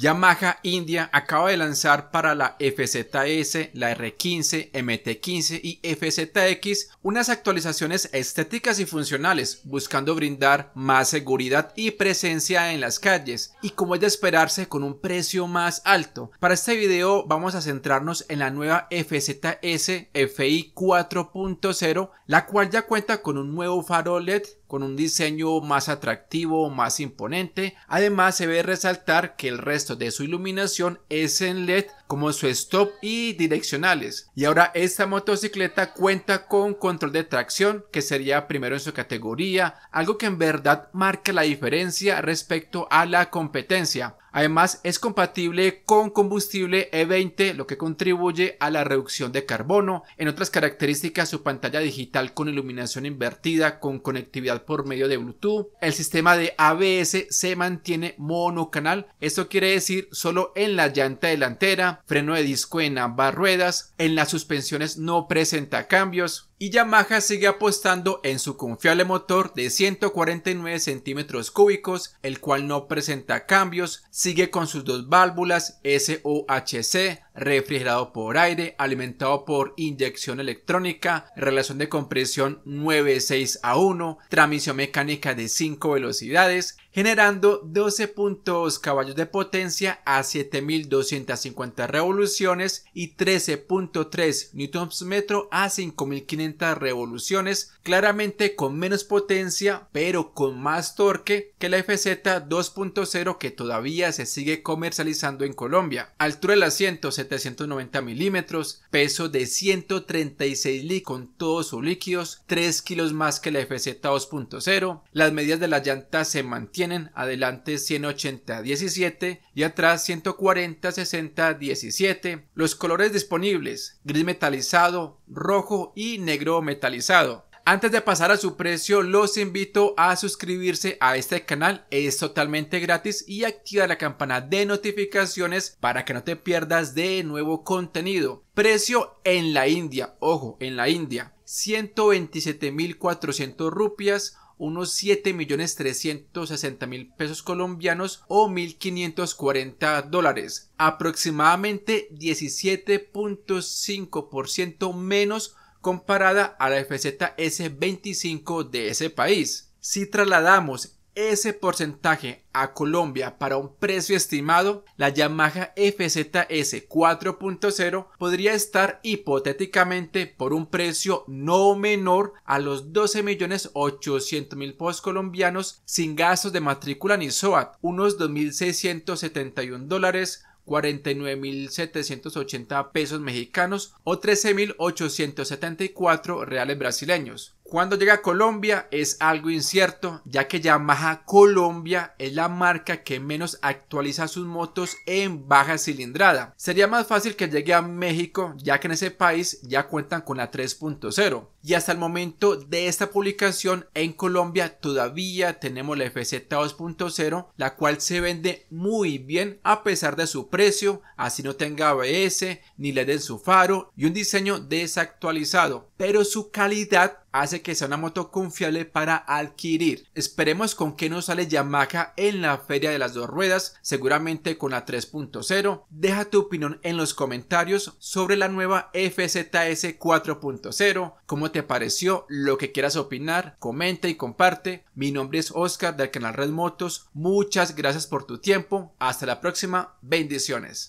Yamaha India acaba de lanzar para la FZS, la R15, MT15 y FZX unas actualizaciones estéticas y funcionales, buscando brindar más seguridad y presencia en las calles, y como es de esperarse con un precio más alto. Para este video vamos a centrarnos en la nueva FZS FI 4.0, la cual ya cuenta con un nuevo faro LED con un diseño más atractivo, más imponente. Además se ve resaltar que el resto de su iluminación es en LED como su stop y direccionales. Y ahora esta motocicleta cuenta con control de tracción, que sería primero en su categoría, algo que en verdad marca la diferencia respecto a la competencia. Además, es compatible con combustible E20, lo que contribuye a la reducción de carbono. En otras características, su pantalla digital con iluminación invertida, con conectividad por medio de Bluetooth. El sistema de ABS se mantiene monocanal, esto quiere decir solo en la llanta delantera freno de disco en ambas ruedas, en las suspensiones no presenta cambios, y Yamaha sigue apostando en su confiable motor de 149 centímetros cúbicos, el cual no presenta cambios, sigue con sus dos válvulas SOHC, refrigerado por aire, alimentado por inyección electrónica, relación de compresión 9.6 a 1, transmisión mecánica de 5 velocidades, generando 12.2 caballos de potencia a 7.250 revoluciones y 13.3 Nm a 5.500 revoluciones, claramente con menos potencia pero con más torque que la FZ 2.0 que todavía se sigue comercializando en Colombia. Altura del asiento 790 milímetros, peso de 136 li con todos sus líquidos, 3 kilos más que la FZ 2.0. Las medidas de las llantas se mantienen, adelante 180 17 y atrás 140 60 17. Los colores disponibles, gris metalizado, rojo y negro metalizado. Antes de pasar a su precio, los invito a suscribirse a este canal, es totalmente gratis y activa la campana de notificaciones para que no te pierdas de nuevo contenido. Precio en la India, ojo, en la India, 127.400 rupias unos 7.360.000 pesos colombianos o 1.540 dólares, aproximadamente 17.5% menos comparada a la FZS25 de ese país. Si trasladamos ese porcentaje a Colombia para un precio estimado, la Yamaha FZS 4.0 podría estar hipotéticamente por un precio no menor a los 12.800.000 pesos colombianos sin gastos de matrícula ni SOAT, unos 2.671 dólares 49.780 pesos mexicanos o 13.874 reales brasileños. Cuando llega a Colombia es algo incierto, ya que Yamaha Colombia es la marca que menos actualiza sus motos en baja cilindrada. Sería más fácil que llegue a México, ya que en ese país ya cuentan con la 3.0. Y hasta el momento de esta publicación en Colombia todavía tenemos la FZ 2.0, la cual se vende muy bien a pesar de su precio, así no tenga ABS, ni le den su faro y un diseño desactualizado, pero su calidad hace que sea una moto confiable para adquirir. Esperemos con qué nos sale Yamaha en la feria de las dos ruedas, seguramente con la 3.0. Deja tu opinión en los comentarios sobre la nueva FZS 4.0, cómo te pareció, lo que quieras opinar, comenta y comparte. Mi nombre es Oscar del canal Red Motos, muchas gracias por tu tiempo, hasta la próxima, bendiciones.